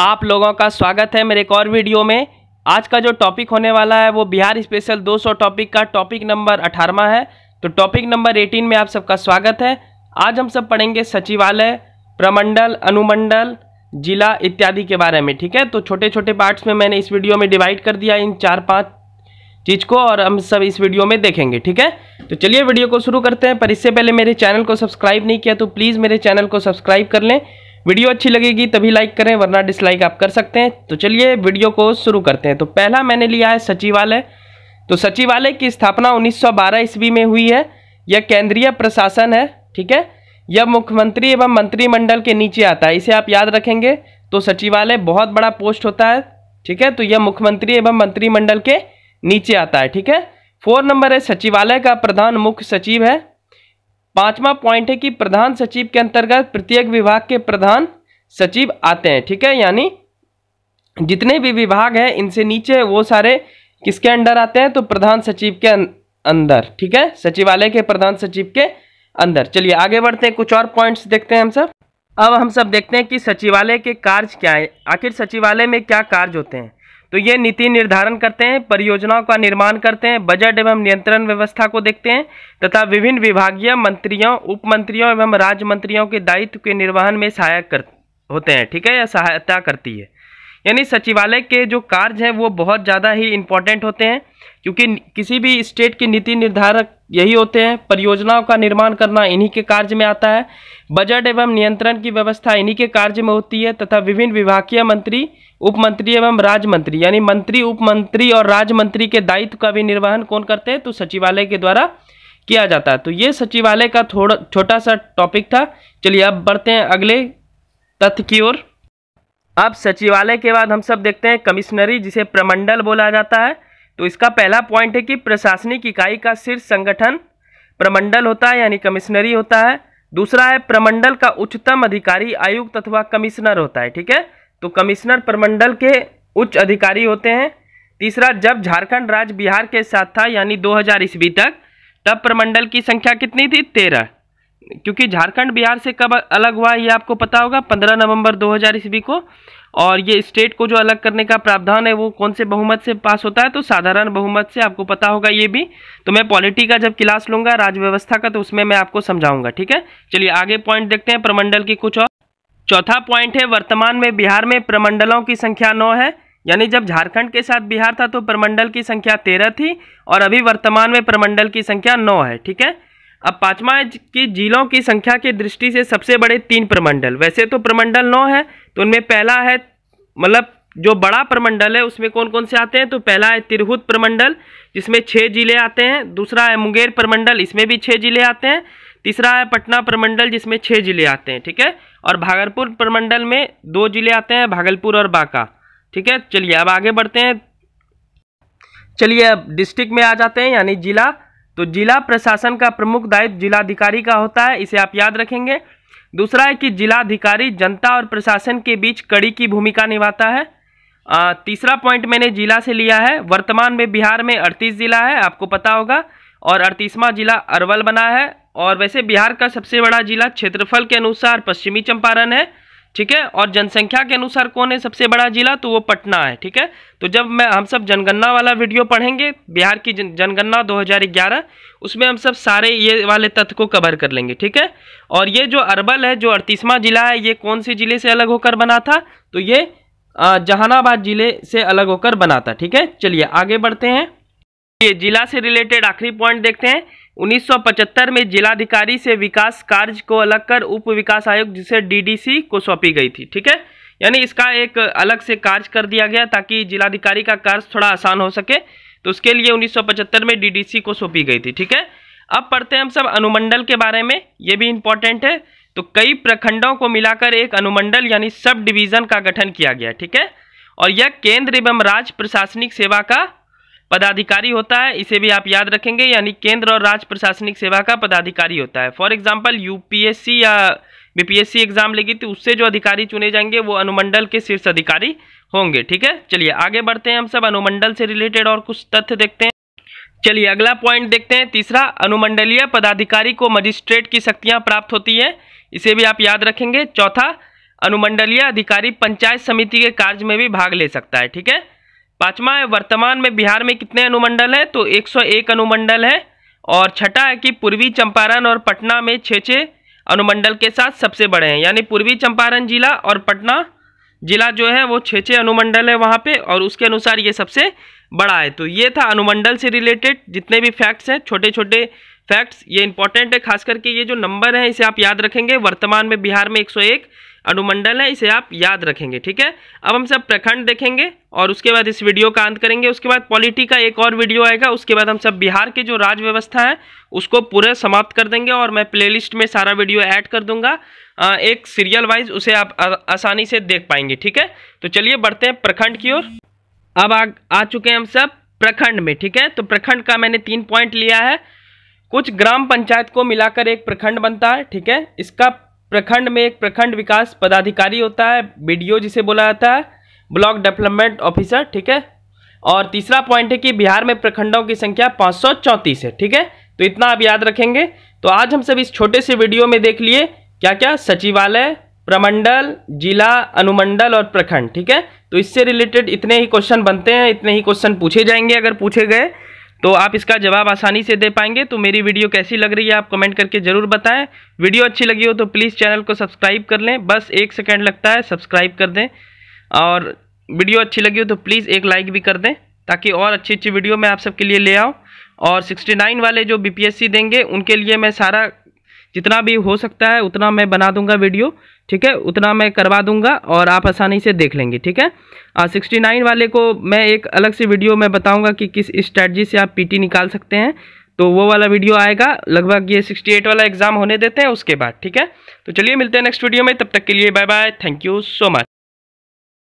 आप लोगों का स्वागत है मेरे एक और वीडियो में आज का जो टॉपिक होने वाला है वो बिहार स्पेशल 200 टॉपिक का टॉपिक नंबर अठारहवा है तो टॉपिक नंबर 18 में आप सबका स्वागत है आज हम सब पढ़ेंगे सचिवालय प्रमंडल अनुमंडल जिला इत्यादि के बारे में ठीक है तो छोटे छोटे पार्ट्स में मैंने इस वीडियो में डिवाइड कर दिया इन चार पाँच चीज़ को और हम सब इस वीडियो में देखेंगे ठीक है तो चलिए वीडियो को शुरू करते हैं पर इससे पहले मेरे चैनल को सब्सक्राइब नहीं किया तो प्लीज़ मेरे चैनल को सब्सक्राइब कर लें वीडियो अच्छी लगेगी तभी लाइक करें वरना डिसलाइक आप कर सकते हैं तो चलिए वीडियो को शुरू करते हैं तो पहला मैंने लिया है सचिवालय तो सचिवालय की स्थापना 1912 ईस्वी में हुई है यह केंद्रीय प्रशासन है ठीक है यह मुख्यमंत्री एवं मंत्रिमंडल के नीचे आता है इसे आप याद रखेंगे तो सचिवालय बहुत बड़ा पोस्ट होता है ठीक है तो यह मुख्यमंत्री एवं मंत्रिमंडल के नीचे आता है ठीक है फोर नंबर है सचिवालय का प्रधान मुख्य सचिव है पांचवा पॉइंट है कि प्रधान सचिव के अंतर्गत प्रत्येक विभाग के प्रधान सचिव आते हैं ठीक है यानी जितने भी विभाग हैं इनसे नीचे वो सारे किसके अंडर आते हैं तो प्रधान सचिव के अं-, अंदर ठीक है सचिवालय के प्रधान सचिव के अंदर चलिए आगे बढ़ते हैं कुछ और पॉइंट्स देखते हैं हम सब अब हम सब देखते हैं कि सचिवालय के कार्य क्या है आखिर सचिवालय में क्या कार्य होते हैं तो ये नीति निर्धारण करते हैं परियोजनाओं का निर्माण करते हैं बजट एवं नियंत्रण व्यवस्था को देखते हैं तथा विभिन्न विभागीय मंत्रियों उप मंत्रियों एवं राज्य मंत्रियों के दायित्व के निर्वहन में सहायक कर होते हैं ठीक है या सहायता करती है यानी सचिवालय के जो कार्य हैं वो बहुत ज़्यादा ही इम्पोर्टेंट होते हैं क्योंकि किसी भी स्टेट की नीति निर्धारक यही होते हैं परियोजनाओं का निर्माण करना इन्हीं के कार्य में आता है बजट एवं नियंत्रण की व्यवस्था इन्हीं के कार्य में होती है तथा विभिन्न विभागीय मंत्री उपमंत्री एवं राज्यमंत्री यानी मंत्री उपमंत्री और राज्यमंत्री के दायित्व का भी निर्वहन कौन करते हैं तो सचिवालय के द्वारा किया जाता है तो ये सचिवालय का थोड़ा छोटा सा टॉपिक था चलिए अब बढ़ते हैं अगले तथ्य की ओर अब सचिवालय के बाद हम सब देखते हैं कमिश्नरी जिसे प्रमंडल बोला जाता है तो इसका पहला पॉइंट है कि प्रशासनिक इकाई का शीर्ष संगठन प्रमंडल होता है यानी कमिश्नरी होता है दूसरा है प्रमंडल का उच्चतम अधिकारी आयुक्त अथवा कमिश्नर होता है ठीक है तो कमिश्नर प्रमंडल के उच्च अधिकारी होते हैं तीसरा जब झारखंड राज्य बिहार के साथ था यानी 2000 ईस्वी तक तब प्रमंडल की संख्या कितनी थी तेरह क्योंकि झारखंड बिहार से कब अलग हुआ ये आपको पता होगा पंद्रह नवंबर 2000 ईस्वी को और ये स्टेट को जो अलग करने का प्रावधान है वो कौन से बहुमत से पास होता है तो साधारण बहुमत से आपको पता होगा ये भी तो मैं पॉलिटी का जब क्लास लूँगा राज्य व्यवस्था का तो उसमें मैं आपको समझाऊंगा ठीक है चलिए आगे पॉइंट देखते हैं प्रमंडल की कुछ और चौथा पॉइंट है वर्तमान में बिहार में प्रमंडलों की संख्या नौ है यानी जब झारखंड के साथ बिहार था तो प्रमंडल की संख्या तेरह थी और अभी वर्तमान में प्रमंडल की संख्या नौ है ठीक है अब पाँचवा है कि जिलों की संख्या की दृष्टि से सबसे बड़े तीन प्रमंडल वैसे तो प्रमंडल नौ है तो उनमें पहला है मतलब जो बड़ा प्रमंडल है उसमें कौन कौन से आते हैं तो पहला है तिरहुत प्रमंडल जिसमें छः जिले आते हैं दूसरा है मुंगेर प्रमंडल इसमें भी छः जिले आते हैं तीसरा है पटना प्रमंडल जिसमें छः जिले आते हैं ठीक है और भागलपुर प्रमंडल में दो जिले आते हैं भागलपुर और बांका ठीक है चलिए अब आगे बढ़ते हैं चलिए अब डिस्ट्रिक्ट में आ जाते हैं यानी जिला तो जिला प्रशासन का प्रमुख दायित्व जिलाधिकारी का होता है इसे आप याद रखेंगे दूसरा है कि जिलाधिकारी जनता और प्रशासन के बीच कड़ी की भूमिका निभाता है आ, तीसरा पॉइंट मैंने जिला से लिया है वर्तमान में बिहार में अड़तीस जिला है आपको पता होगा और अड़तीसवां जिला अरवल बना है और वैसे बिहार का सबसे बड़ा जिला क्षेत्रफल के अनुसार पश्चिमी चंपारण है ठीक है और जनसंख्या के अनुसार कौन है सबसे बड़ा जिला तो वो पटना है ठीक है तो जब मैं हम सब जनगणना वाला वीडियो पढ़ेंगे बिहार की जन, जनगणना 2011 उसमें हम सब सारे ये वाले तथ्य को कवर कर लेंगे ठीक है और ये जो अरबल है जो अड़तीसवां जिला है ये कौन से जिले से अलग होकर बना था तो ये जहानाबाद जिले से अलग होकर बना था ठीक है चलिए आगे बढ़ते हैं ये जिला से रिलेटेड आखिरी पॉइंट देखते हैं 1975 में जिलाधिकारी से विकास कार्य को अलग कर उप विकास आयोग जिसे डीडीसी को सौंपी गई थी ठीक है यानी इसका एक अलग से कार्य कर दिया गया ताकि जिलाधिकारी का कार्य थोड़ा आसान हो सके तो उसके लिए 1975 में डीडीसी को सौंपी गई थी ठीक है अब पढ़ते हैं हम सब अनुमंडल के बारे में ये भी इंपॉर्टेंट है तो कई प्रखंडों को मिलाकर एक अनुमंडल यानी सब डिवीजन का गठन किया गया ठीक है और यह केंद्र एवं राज्य प्रशासनिक सेवा का पदाधिकारी होता है इसे भी आप याद रखेंगे यानी केंद्र और राज्य प्रशासनिक सेवा का पदाधिकारी होता है फॉर एग्जाम्पल यूपीएससी या बीपीएससी एग्जाम लेगी तो उससे जो अधिकारी चुने जाएंगे वो अनुमंडल के शीर्ष अधिकारी होंगे ठीक है चलिए आगे बढ़ते हैं हम सब अनुमंडल से रिलेटेड और कुछ तथ्य देखते हैं चलिए अगला पॉइंट देखते हैं तीसरा अनुमंडलीय पदाधिकारी को मजिस्ट्रेट की शक्तियां प्राप्त होती हैं इसे भी आप याद रखेंगे चौथा अनुमंडलीय अधिकारी पंचायत समिति के कार्य में भी भाग ले सकता है ठीक है पांचवा है वर्तमान में बिहार में कितने अनुमंडल हैं तो 101 अनुमंडल है और छठा है कि पूर्वी चंपारण और पटना में छः छः अनुमंडल के साथ सबसे बड़े हैं यानी पूर्वी चंपारण जिला और पटना जिला जो है वो छः छः अनुमंडल है वहाँ पे और उसके अनुसार ये सबसे बड़ा है तो ये था अनुमंडल से रिलेटेड जितने भी फैक्ट्स हैं छोटे छोटे फैक्ट्स ये इंपॉर्टेंट है खास करके ये जो नंबर है इसे आप याद रखेंगे वर्तमान में बिहार में एक अनुमंडल है इसे आप याद रखेंगे ठीक है अब हम सब प्रखंड देखेंगे और उसके बाद इस वीडियो का अंत करेंगे उसके बाद पॉलिटी का एक और वीडियो आएगा उसके बाद हम सब बिहार के जो राज व्यवस्था है उसको पूरे समाप्त कर देंगे और मैं प्लेलिस्ट में सारा वीडियो ऐड कर दूंगा एक सीरियल वाइज उसे आप आसानी से देख पाएंगे ठीक है तो चलिए बढ़ते हैं प्रखंड की ओर अब आ, आ चुके हैं हम सब प्रखंड में ठीक है तो प्रखंड का मैंने तीन पॉइंट लिया है कुछ ग्राम पंचायत को मिलाकर एक प्रखंड बनता है ठीक है इसका प्रखंड में एक प्रखंड विकास पदाधिकारी होता है बी जिसे बोला जाता है ब्लॉक डेवलपमेंट ऑफिसर ठीक है और तीसरा पॉइंट है कि बिहार में प्रखंडों की संख्या पाँच है ठीक है तो इतना आप याद रखेंगे तो आज हम सब इस छोटे से वीडियो में देख लिए क्या क्या सचिवालय प्रमंडल जिला अनुमंडल और प्रखंड ठीक है तो इससे रिलेटेड इतने ही क्वेश्चन बनते हैं इतने ही क्वेश्चन पूछे जाएंगे अगर पूछे गए तो आप इसका जवाब आसानी से दे पाएंगे तो मेरी वीडियो कैसी लग रही है आप कमेंट करके ज़रूर बताएं वीडियो अच्छी लगी हो तो प्लीज़ चैनल को सब्सक्राइब कर लें बस एक सेकेंड लगता है सब्सक्राइब कर दें और वीडियो अच्छी लगी हो तो प्लीज़ एक लाइक भी कर दें ताकि और अच्छी अच्छी वीडियो मैं आप सबके लिए ले आऊँ और सिक्सटी वाले जो बी देंगे उनके लिए मैं सारा जितना भी हो सकता है उतना मैं बना दूंगा वीडियो ठीक है उतना मैं करवा दूंगा और आप आसानी से देख लेंगे ठीक है सिक्सटी नाइन वाले को मैं एक अलग से वीडियो में बताऊंगा कि किस स्ट्रैटी से आप पीटी निकाल सकते हैं तो वो वाला वीडियो आएगा लगभग ये सिक्सटी एट वाला एग्जाम होने देते हैं उसके बाद ठीक है तो चलिए मिलते हैं नेक्स्ट वीडियो में तब तक के लिए bye bye thank you so much